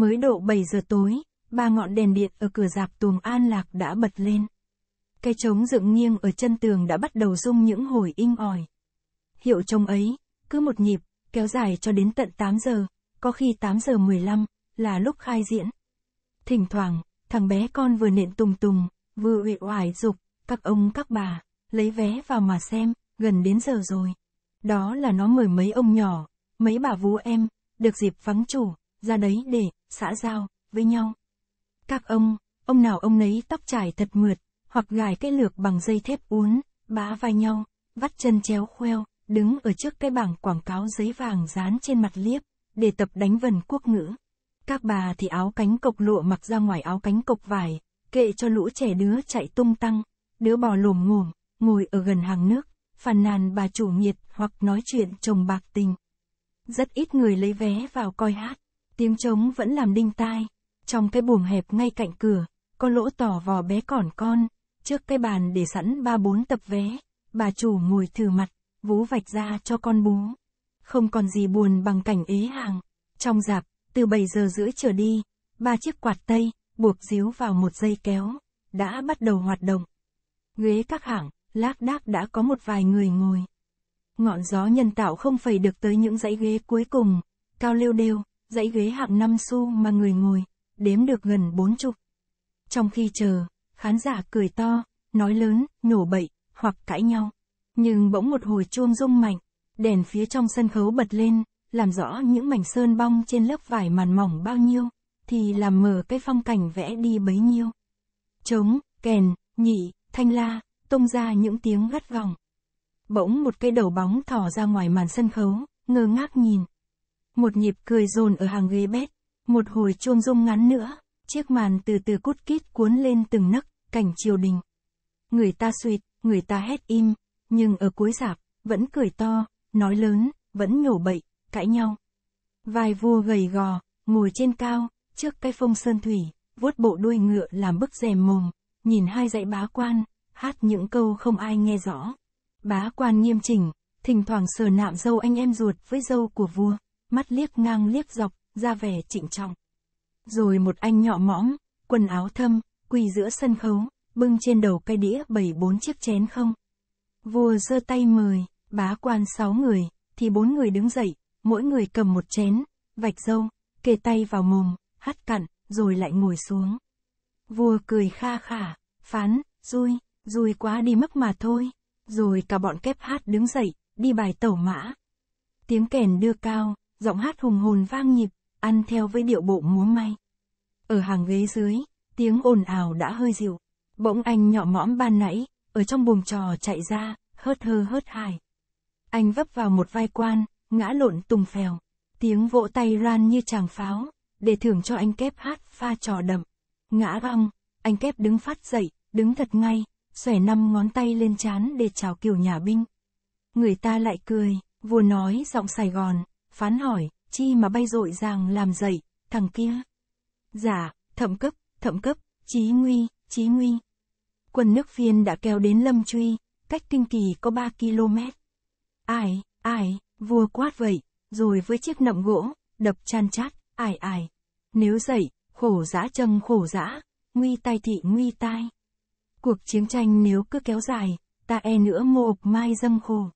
Mới độ 7 giờ tối, ba ngọn đèn điện ở cửa dạp tuồng An Lạc đã bật lên. Cái trống dựng nghiêng ở chân tường đã bắt đầu rung những hồi inh ỏi. Hiệu trống ấy, cứ một nhịp, kéo dài cho đến tận 8 giờ, có khi 8 giờ 15, là lúc khai diễn. Thỉnh thoảng, thằng bé con vừa nện tùng tùng, vừa uể oải dục, các ông các bà, lấy vé vào mà xem, gần đến giờ rồi. Đó là nó mời mấy ông nhỏ, mấy bà vú em, được dịp vắng chủ, ra đấy để xã giao, với nhau. Các ông, ông nào ông nấy tóc trải thật mượt, hoặc gài cái lược bằng dây thép uốn, bá vai nhau, vắt chân chéo khoeo, đứng ở trước cái bảng quảng cáo giấy vàng dán trên mặt liếp, để tập đánh vần quốc ngữ. Các bà thì áo cánh cộc lụa mặc ra ngoài áo cánh cộc vải, kệ cho lũ trẻ đứa chạy tung tăng, đứa bò lồm ngồm, ngồi ở gần hàng nước, phàn nàn bà chủ nhiệt hoặc nói chuyện chồng bạc tình. Rất ít người lấy vé vào coi hát. Tiếng trống vẫn làm đinh tai. Trong cái buồng hẹp ngay cạnh cửa, có lỗ tỏ vò bé còn con, trước cái bàn để sẵn ba bốn tập vé, bà chủ ngồi thử mặt, vú vạch ra cho con bú. Không còn gì buồn bằng cảnh ế hàng. Trong dạp, từ 7 giờ rưỡi trở đi, ba chiếc quạt tây, buộc díu vào một dây kéo, đã bắt đầu hoạt động. Ghế các hãng, lác đác đã có một vài người ngồi. Ngọn gió nhân tạo không phẩy được tới những dãy ghế cuối cùng, cao lêu đều, dãy ghế hạng 5 xu mà người ngồi, đếm được gần bốn chục. Trong khi chờ, khán giả cười to, nói lớn, nhổ bậy, hoặc cãi nhau. Nhưng bỗng một hồi chuông rung mạnh, đèn phía trong sân khấu bật lên, làm rõ những mảnh sơn bong trên lớp vải màn mỏng bao nhiêu, thì làm mờ cái phong cảnh vẽ đi bấy nhiêu. Trống, kèn, nhị, thanh la, tung ra những tiếng gắt vòng. Bỗng một cây đầu bóng thỏ ra ngoài màn sân khấu, ngơ ngác nhìn một nhịp cười rồn ở hàng ghế bét, một hồi chuông rung ngắn nữa, chiếc màn từ từ cút kít cuốn lên từng nấc, cảnh triều đình. Người ta suyệt, người ta hét im, nhưng ở cuối giảp, vẫn cười to, nói lớn, vẫn nhổ bậy, cãi nhau. Vài vua gầy gò, ngồi trên cao, trước cái phông sơn thủy, vuốt bộ đuôi ngựa làm bức rèm mồm, nhìn hai dãy bá quan, hát những câu không ai nghe rõ. Bá quan nghiêm chỉnh, thỉnh thoảng sờ nạm dâu anh em ruột với dâu của vua mắt liếc ngang liếc dọc, ra vẻ trịnh trọng. Rồi một anh nhỏ mõm, quần áo thâm, quỳ giữa sân khấu, bưng trên đầu cây đĩa bảy bốn chiếc chén không. Vua giơ tay mời, bá quan sáu người, thì bốn người đứng dậy, mỗi người cầm một chén, vạch dâu, kề tay vào mồm, hắt cặn, rồi lại ngồi xuống. Vua cười kha khả, phán, rui rui quá đi mất mà thôi. Rồi cả bọn kép hát đứng dậy, đi bài tẩu mã. Tiếng kèn đưa cao, giọng hát hùng hồn vang nhịp, ăn theo với điệu bộ múa may. Ở hàng ghế dưới, tiếng ồn ào đã hơi dịu. Bỗng anh nhỏ mõm ban nãy, ở trong buồng trò chạy ra, hớt hơ hớt hài Anh vấp vào một vai quan, ngã lộn tùng phèo. Tiếng vỗ tay ran như chàng pháo, để thưởng cho anh kép hát pha trò đậm. Ngã văng anh kép đứng phát dậy, đứng thật ngay, xòe năm ngón tay lên chán để chào kiểu nhà binh. Người ta lại cười, vua nói giọng Sài Gòn, phán hỏi, chi mà bay dội ràng làm dậy, thằng kia. Giả, dạ, thậm cấp, thậm cấp, chí nguy, chí nguy. Quân nước phiên đã kéo đến Lâm Truy, cách kinh kỳ có 3 km. Ai, ai, vua quát vậy, rồi với chiếc nậm gỗ, đập chan chát, ai ai. Nếu dậy, khổ dã trâng khổ dã, nguy tai thị nguy tai. Cuộc chiến tranh nếu cứ kéo dài, ta e nữa mộ mai dâm khổ.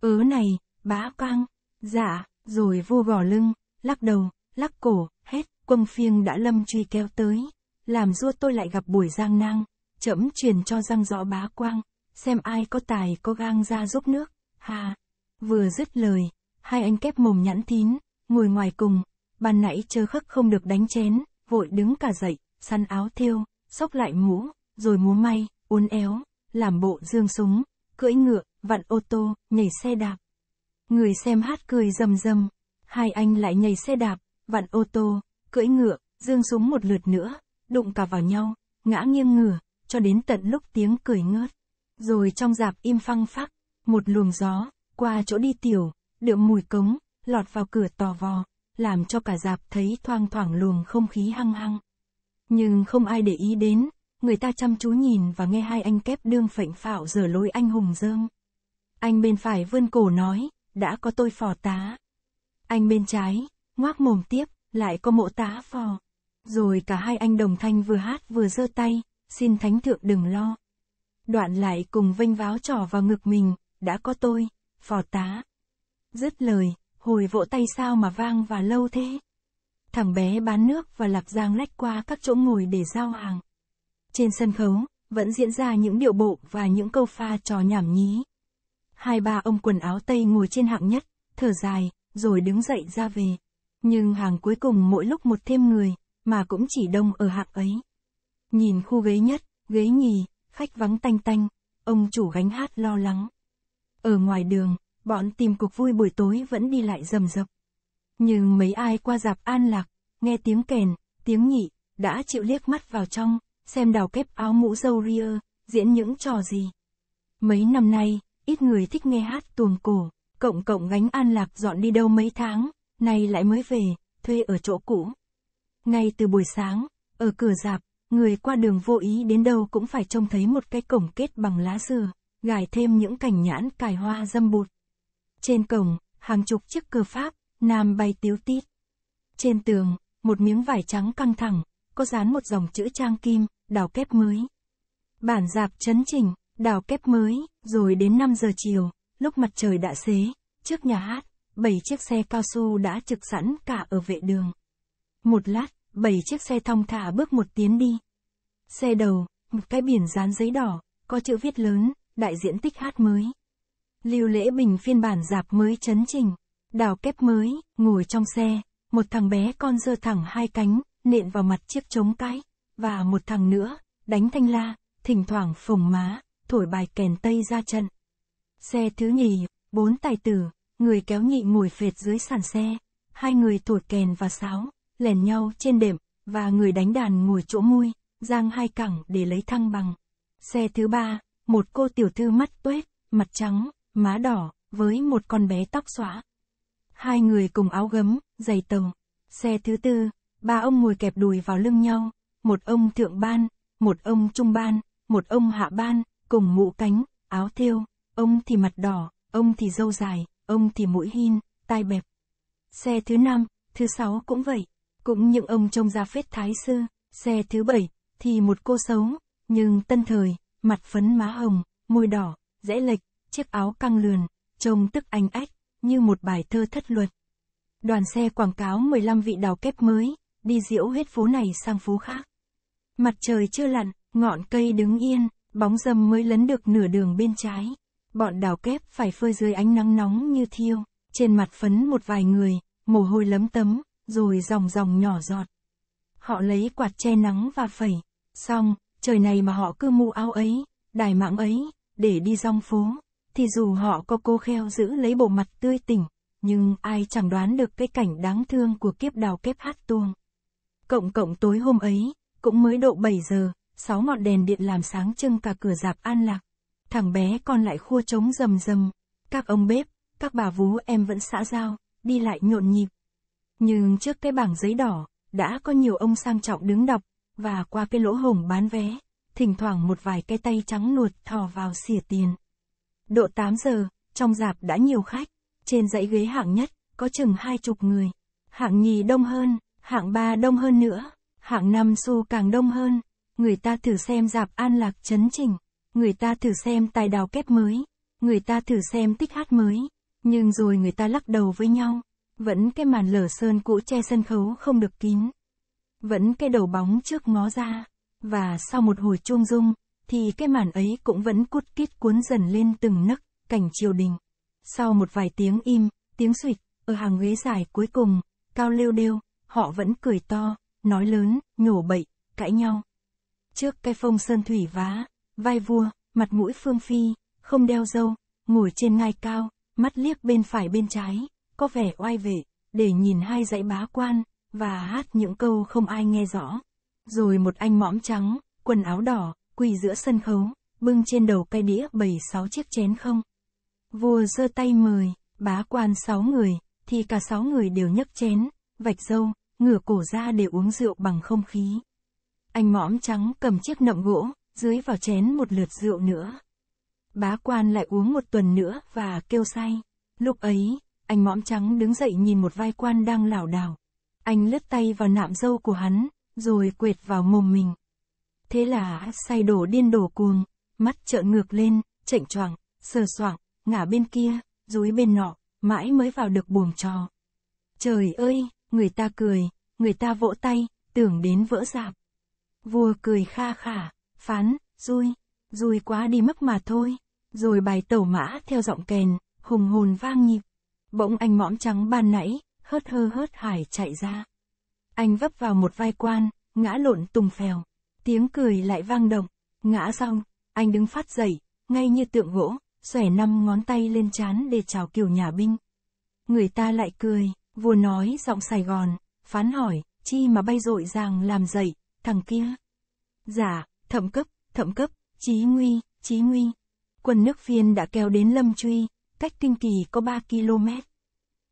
Ớ này, bá quang giả, dạ, rồi vua gò lưng, lắc đầu, lắc cổ, hết quân phiêng đã lâm truy kéo tới, làm rua tôi lại gặp buổi giang nang, chậm truyền cho giang rõ bá quang, xem ai có tài có gang ra giúp nước, hà. Vừa dứt lời, hai anh kép mồm nhãn tín, ngồi ngoài cùng, ban nãy chớ khắc không được đánh chén, vội đứng cả dậy, săn áo thêu, xốc lại mũ, rồi múa may, uốn éo, làm bộ dương súng, cưỡi ngựa, vặn ô tô, nhảy xe đạp. Người xem hát cười rầm rầm. Hai anh lại nhảy xe đạp, vặn ô tô, cưỡi ngựa, dương súng một lượt nữa, đụng cả vào nhau, ngã nghiêng ngửa, cho đến tận lúc tiếng cười ngớt. Rồi trong dạp im phăng phắc, một luồng gió, qua chỗ đi tiểu, đượm mùi cống, lọt vào cửa tò vò, làm cho cả dạp thấy thoang thoảng luồng không khí hăng hăng. Nhưng không ai để ý đến, người ta chăm chú nhìn và nghe hai anh kép đương phệnh phạo dở lối anh hùng dương. Anh bên phải vươn cổ nói, đã có tôi phò tá. Anh bên trái, ngoác mồm tiếp, lại có mộ tá phò. Rồi cả hai anh đồng thanh vừa hát vừa giơ tay, xin thánh thượng đừng lo. Đoạn lại cùng vênh váo trỏ vào ngực mình, đã có tôi, phò tá. Dứt lời, hồi vỗ tay sao mà vang và lâu thế. Thằng bé bán nước và lạp giang lách qua các chỗ ngồi để giao hàng. Trên sân khấu, vẫn diễn ra những điệu bộ và những câu pha trò nhảm nhí. Hai ba ông quần áo tây ngồi trên hạng nhất, thở dài, rồi đứng dậy ra về. Nhưng hàng cuối cùng mỗi lúc một thêm người, mà cũng chỉ đông ở hạng ấy. Nhìn khu ghế nhất, ghế nhì, khách vắng tanh tanh, ông chủ gánh hát lo lắng. Ở ngoài đường, bọn tìm cuộc vui buổi tối vẫn đi lại rầm rập. Nhưng mấy ai qua dạp an lạc, nghe tiếng kèn, tiếng nhị, đã chịu liếc mắt vào trong, xem đào kép áo mũ dâu ria, diễn những trò gì. Mấy năm nay, ít người thích nghe hát tuồng cổ, cộng cộng gánh an lạc dọn đi đâu mấy tháng, nay lại mới về, thuê ở chỗ cũ. Ngay từ buổi sáng, ở cửa dạp, người qua đường vô ý đến đâu cũng phải trông thấy một cái cổng kết bằng lá dừa, gài thêm những cành nhãn cài hoa dâm bụt. Trên cổng, hàng chục chiếc cờ Pháp, nam bay tiếu tít. Trên tường, một miếng vải trắng căng thẳng, có dán một dòng chữ trang kim, đào kép mới. Bản dạp chấn trình đào kép mới, rồi đến 5 giờ chiều, lúc mặt trời đã xế, trước nhà hát, 7 chiếc xe cao su đã trực sẵn cả ở vệ đường. Một lát, 7 chiếc xe thong thả bước một tiến đi. Xe đầu, một cái biển dán giấy đỏ, có chữ viết lớn, đại diện tích hát mới. Lưu Lễ Bình phiên bản dạp mới chấn trình, đào kép mới, ngồi trong xe, một thằng bé con dơ thẳng hai cánh, nện vào mặt chiếc trống cái, và một thằng nữa, đánh thanh la, thỉnh thoảng phồng má thổi bài kèn tây ra trận. Xe thứ nhì, bốn tài tử, người kéo nhị ngồi phệt dưới sàn xe, hai người thổi kèn và sáo, lèn nhau trên đệm, và người đánh đàn ngồi chỗ mui, giang hai cẳng để lấy thăng bằng. Xe thứ ba, một cô tiểu thư mắt tuét, mặt trắng, má đỏ, với một con bé tóc xõa. Hai người cùng áo gấm, giày tàu. Xe thứ tư, ba ông ngồi kẹp đùi vào lưng nhau, một ông thượng ban, một ông trung ban, một ông hạ ban, cùng mũ cánh, áo thêu, ông thì mặt đỏ, ông thì râu dài, ông thì mũi hin, tai bẹp. Xe thứ năm, thứ sáu cũng vậy, cũng những ông trông ra phết thái sư, xe thứ bảy, thì một cô xấu, nhưng tân thời, mặt phấn má hồng, môi đỏ, dễ lệch, chiếc áo căng lườn, trông tức anh ách, như một bài thơ thất luật. Đoàn xe quảng cáo 15 vị đào kép mới, đi diễu hết phố này sang phố khác. Mặt trời chưa lặn, ngọn cây đứng yên, Bóng dâm mới lấn được nửa đường bên trái. Bọn đào kép phải phơi dưới ánh nắng nóng như thiêu. Trên mặt phấn một vài người, mồ hôi lấm tấm, rồi dòng dòng nhỏ giọt. Họ lấy quạt che nắng và phẩy. Xong, trời này mà họ cứ mù ao ấy, đài mạng ấy, để đi rong phố. Thì dù họ có cô kheo giữ lấy bộ mặt tươi tỉnh, nhưng ai chẳng đoán được cái cảnh đáng thương của kiếp đào kép hát tuông. Cộng cộng tối hôm ấy, cũng mới độ 7 giờ, sáu ngọn đèn điện làm sáng trưng cả cửa dạp an lạc. Thằng bé con lại khua trống rầm rầm. Các ông bếp, các bà vú em vẫn xã giao, đi lại nhộn nhịp. Nhưng trước cái bảng giấy đỏ, đã có nhiều ông sang trọng đứng đọc, và qua cái lỗ hổng bán vé, thỉnh thoảng một vài cái tay trắng nuột thò vào xỉa tiền. Độ 8 giờ, trong dạp đã nhiều khách, trên dãy ghế hạng nhất, có chừng hai chục người. Hạng nhì đông hơn, hạng ba đông hơn nữa, hạng năm xu càng đông hơn, người ta thử xem dạp an lạc chấn chỉnh, người ta thử xem tài đào kép mới, người ta thử xem tích hát mới, nhưng rồi người ta lắc đầu với nhau, vẫn cái màn lở sơn cũ che sân khấu không được kín, vẫn cái đầu bóng trước ngó ra, và sau một hồi chuông dung, thì cái màn ấy cũng vẫn cút kít cuốn dần lên từng nấc, cảnh triều đình. Sau một vài tiếng im, tiếng suyệt, ở hàng ghế dài cuối cùng, cao lêu đêu, họ vẫn cười to, nói lớn, nhổ bậy, cãi nhau trước cây phong sơn thủy vá, vai vua, mặt mũi phương phi, không đeo dâu, ngồi trên ngai cao, mắt liếc bên phải bên trái, có vẻ oai vệ, để nhìn hai dãy bá quan, và hát những câu không ai nghe rõ. Rồi một anh mõm trắng, quần áo đỏ, quỳ giữa sân khấu, bưng trên đầu cây đĩa bảy sáu chiếc chén không. Vua giơ tay mời, bá quan sáu người, thì cả sáu người đều nhấc chén, vạch dâu, ngửa cổ ra để uống rượu bằng không khí anh mõm trắng cầm chiếc nậm gỗ, dưới vào chén một lượt rượu nữa. Bá quan lại uống một tuần nữa và kêu say. Lúc ấy, anh mõm trắng đứng dậy nhìn một vai quan đang lảo đảo. Anh lướt tay vào nạm dâu của hắn, rồi quệt vào mồm mình. Thế là say đổ điên đổ cuồng, mắt trợn ngược lên, chệnh choạng, sờ soạng, ngả bên kia, dúi bên nọ, mãi mới vào được buồng trò. Trời ơi, người ta cười, người ta vỗ tay, tưởng đến vỡ dạp. Vua cười kha khả, phán, rui, rui quá đi mất mà thôi. Rồi bài tẩu mã theo giọng kèn, hùng hồn vang nhịp. Bỗng anh mõm trắng ban nãy, hớt hơ hớt hải chạy ra. Anh vấp vào một vai quan, ngã lộn tùng phèo. Tiếng cười lại vang động, ngã xong, anh đứng phát dậy, ngay như tượng gỗ, xòe năm ngón tay lên chán để chào kiểu nhà binh. Người ta lại cười, vua nói giọng Sài Gòn, phán hỏi, chi mà bay dội ràng làm dậy, thằng kia. Giả, thẩm cấp, thẩm cấp, chí nguy, chí nguy. Quân nước phiên đã kéo đến Lâm Truy, cách kinh kỳ có 3 km.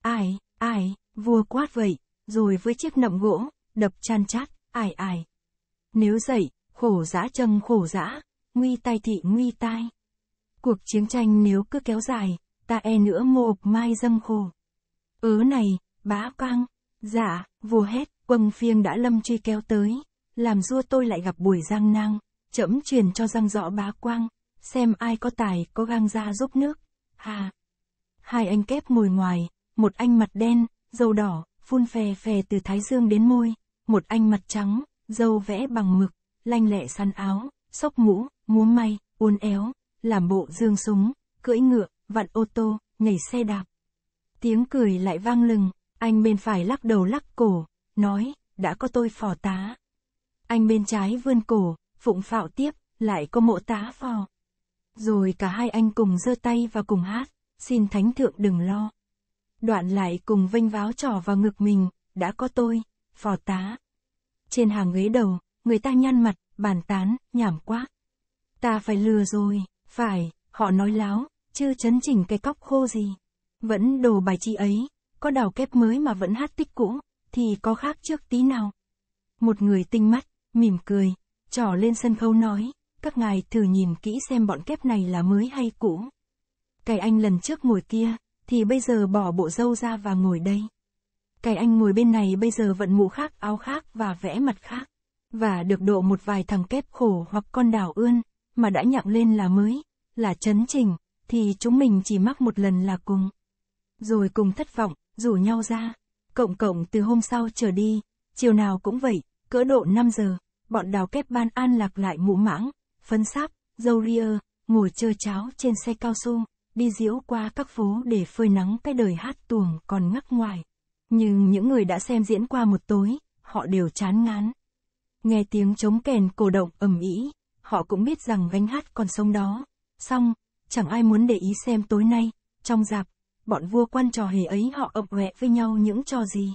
Ai, ai, vua quát vậy, rồi với chiếc nậm gỗ, đập chan chát, ai ai. Nếu dậy, khổ dã chân khổ dã, nguy tai thị nguy tai. Cuộc chiến tranh nếu cứ kéo dài, ta e nữa mộ mai dâng khổ. Ớ này, bá quang, giả, vua hét, quân phiên đã lâm truy kéo tới, làm vua tôi lại gặp Bùi giang nang, trẫm truyền cho giang rõ bá quang, xem ai có tài, có gang ra giúp nước. Hà. Hai anh kép ngồi ngoài, một anh mặt đen, dầu đỏ, phun phè phè từ thái dương đến môi, một anh mặt trắng, dâu vẽ bằng mực, lanh lẹ săn áo, sốc mũ, múa may, uốn éo, làm bộ dương súng, cưỡi ngựa, vặn ô tô, nhảy xe đạp. Tiếng cười lại vang lừng, anh bên phải lắc đầu lắc cổ, nói, đã có tôi phò tá, anh bên trái vươn cổ, phụng phạo tiếp, lại có mộ tá phò. Rồi cả hai anh cùng giơ tay và cùng hát, xin thánh thượng đừng lo. Đoạn lại cùng vênh váo trỏ vào ngực mình, đã có tôi, phò tá. Trên hàng ghế đầu, người ta nhăn mặt, bàn tán, nhảm quá. Ta phải lừa rồi, phải, họ nói láo, chưa chấn chỉnh cái cóc khô gì. Vẫn đồ bài chi ấy, có đào kép mới mà vẫn hát tích cũ, thì có khác trước tí nào. Một người tinh mắt, mỉm cười, trỏ lên sân khấu nói, các ngài thử nhìn kỹ xem bọn kép này là mới hay cũ. Cái anh lần trước ngồi kia, thì bây giờ bỏ bộ dâu ra và ngồi đây. Cái anh ngồi bên này bây giờ vận mũ khác áo khác và vẽ mặt khác. Và được độ một vài thằng kép khổ hoặc con đào ươn, mà đã nhặng lên là mới, là chấn trình, thì chúng mình chỉ mắc một lần là cùng. Rồi cùng thất vọng, rủ nhau ra. Cộng cộng từ hôm sau trở đi, chiều nào cũng vậy, cỡ độ 5 giờ, bọn đào kép ban an lạc lại mũ mãng, phấn sáp, dâu ria, ngồi chơi cháo trên xe cao su, đi diễu qua các phố để phơi nắng cái đời hát tuồng còn ngắc ngoài. Nhưng những người đã xem diễn qua một tối, họ đều chán ngán. Nghe tiếng trống kèn cổ động ầm ĩ, họ cũng biết rằng gánh hát còn sông đó. Xong, chẳng ai muốn để ý xem tối nay, trong dạp, bọn vua quan trò hề ấy họ ập ẹ với nhau những trò gì.